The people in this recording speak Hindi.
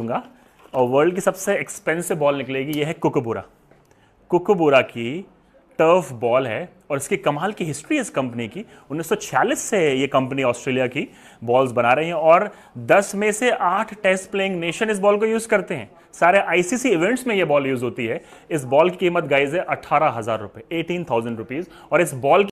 दूंगा और वर्ल्ड की सबसे एक्सपेंसिव बॉल निकलेगी ये है कुकबूरा कुकबूरा की टर्फ बॉल है और इसकी कमाल की हिस्ट्री इस कंपनी की 1946 से ये कंपनी ऑस्ट्रेलिया की बॉल्स बना रही है और 10 में से 8 टेस्ट प्लेइंग नेशन इस बॉल को यूज़ करते हैं सारे आईसीसी इवेंट्स में ये बॉल यूज़ होती है इस बॉल की कीमत गाइज है अठारह हज़ार रुपये एटीन थाउजेंड रुपीज़ और इस बॉल